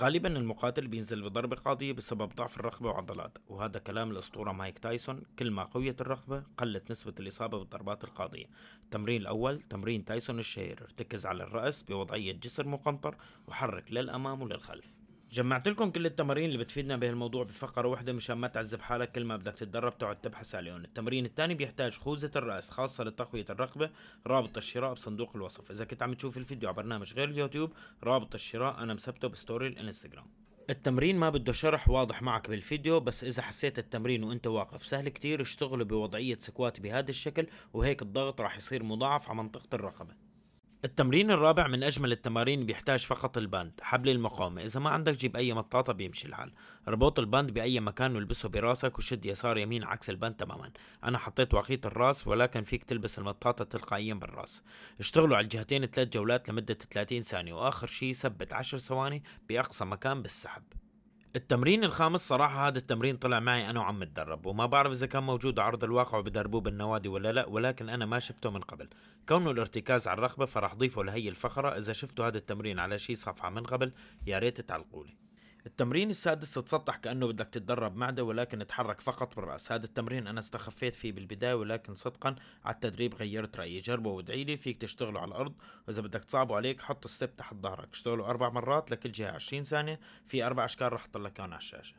غالبا المقاتل بينزل بضربة قاضية بسبب ضعف الرقبة وعضلات وهذا كلام الأسطورة مايك تايسون كل ما قويت الرقبة قلت نسبة الإصابة بالضربات القاضية التمرين الأول تمرين تايسون الشهير ارتكز على الرأس بوضعية جسر مقنطر وحرك للأمام وللخلف جمعت لكم كل التمارين اللي بتفيدنا بهالموضوع بفقرة واحدة مشان ما تعذب حالك كل ما بدك تتدرب تقعد تبحث عليهم، التمرين الثاني بيحتاج خوذة الرأس خاصة لتقوية الرقبة، رابط الشراء بصندوق الوصف، إذا كنت عم تشوف الفيديو على برنامج غير اليوتيوب رابط الشراء أنا مثبته بستوري الانستغرام. التمرين ما بده شرح واضح معك بالفيديو بس اذا حسيت التمرين وانت واقف سهل كتير اشتغله بوضعية سكوات بهذا الشكل وهيك الضغط راح يصير مضاعف على منطقة الرقبة التمرين الرابع من أجمل التمارين بيحتاج فقط البند حبل المقاومة إذا ما عندك جيب أي مطاطة بيمشي الحال ربط البند بأي مكان والبسه براسك وشد يسار يمين عكس البند تماما أنا حطيت وقيت الراس ولكن فيك تلبس المطاطة تلقائيا بالراس اشتغلوا على الجهتين ثلاث جولات لمدة 30 ثانية وآخر شي ثبت 10 ثواني بأقصى مكان بالسحب التمرين الخامس صراحة هذا التمرين طلع معي أنا وعم اتدرب وما بعرف إذا كان موجود عرض الواقع وبدربوه بالنوادي ولا لا ولكن أنا ما شفته من قبل كونه الارتكاز على الرقبة فرح ضيفه لهي الفقرة إذا شفتوا هذا التمرين على شي صفحة من قبل يا ريت تعلقولي التمرين السادس تتسطح كأنه بدك تتدرب معدة ولكن تحرك فقط بالرأس هذا التمرين أنا استخفيت فيه بالبداية ولكن صدقا على التدريب غيرت رأيي جربه وادعي لي فيك تشتغله على الأرض وإذا بدك تصعبه عليك حط ستيب تحت ظهرك اشتغله أربع مرات لكل جهة 20 ثانية في أربع أشكال رح أحط لك على الشاشة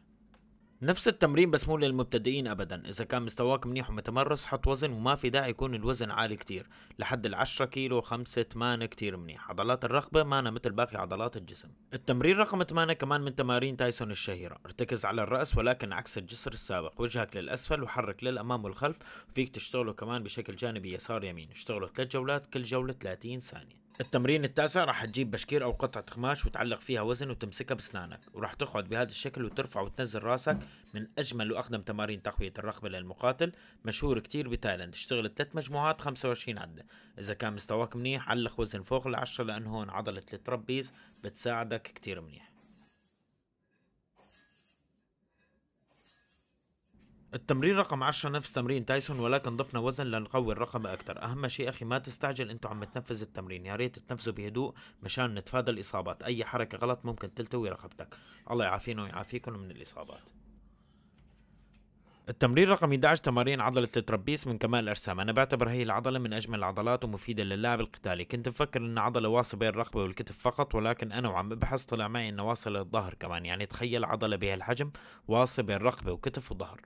نفس التمرين بس مو للمبتدئين ابدا اذا كان مستواك منيح ومتمرس حط وزن وما في داعي يكون الوزن عالي كتير لحد ال10 كيلو 5 8 كتير منيح عضلات الرقبه مانا مثل باقي عضلات الجسم التمرين رقم 8 كمان من تمارين تايسون الشهيره ارتكز على الراس ولكن عكس الجسر السابق وجهك للاسفل وحرك للامام والخلف فيك تشتغله كمان بشكل جانبي يسار يمين اشتغله 3 جولات كل جوله 30 ثانيه التمرين التاسع راح تجيب بشكير او قطعة قماش وتعلق فيها وزن وتمسكها باسنانك وراح تقعد بهذا الشكل وترفع وتنزل راسك من اجمل واقدم تمارين تقوية الرقبة للمقاتل مشهور كتير بتايلاند اشتغل ثلاث مجموعات 25 عدة اذا كان مستواك منيح علق وزن فوق العشرة لان هون عضلة الترابيز بتساعدك كتير منيح التمرين رقم 10 نفس تمرين تايسون ولكن ضفنا وزن لنقوي الرقبة اكثر اهم شيء اخي ما تستعجل انتو عم تنفذ التمرين يا ريت تنفذه بهدوء مشان نتفادى الاصابات اي حركه غلط ممكن تلتوي رقبتك الله يعافينا ويعافيكم من الاصابات التمرين رقم 11 تمارين عضلة الترابيس من كمال الأجسام، أنا بعتبر هي العضلة من أجمل العضلات ومفيدة للاعب القتالي كنت مفكر إن عضلة واصلة بين الرقبة والكتف فقط ولكن أنا وعم ببحث طلع معي إنها واصلة للظهر كمان يعني تخيل عضلة بهالحجم واصلة بين الرقبة وكتف وظهر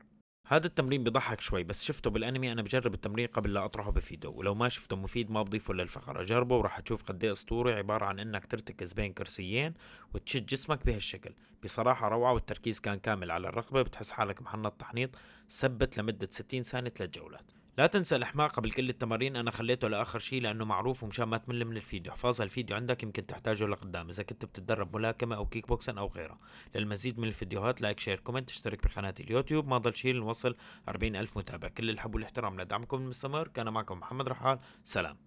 هذا التمرين بضحك شوي بس شفته بالانمي انا بجرب التمرين قبل لا اطرحه بفيده ولو ما شفته مفيد ما بضيفه للفقره جربه وراح تشوف قد ايه اسطوري عباره عن انك ترتكز بين كرسيين وتشد جسمك بهالشكل بصراحه روعه والتركيز كان كامل على الرقبه بتحس حالك محنط تحنيط ثبت لمده 60 ثانيه ثلاث جولات لا تنسى قبل كل التمارين انا خليته لاخر شيء لانه معروف ومشان ما تمل من الفيديو احفظها الفيديو عندك يمكن تحتاجه لقدام اذا كنت بتتدرب ملاكمه او كيك بوكسن او غيرها للمزيد من الفيديوهات لايك شير كومنت اشترك بقناتي اليوتيوب ما ضل شيء لنوصل 40000 متابع كل الحب والاحترام لدعمكم المستمر كان معكم محمد رحال سلام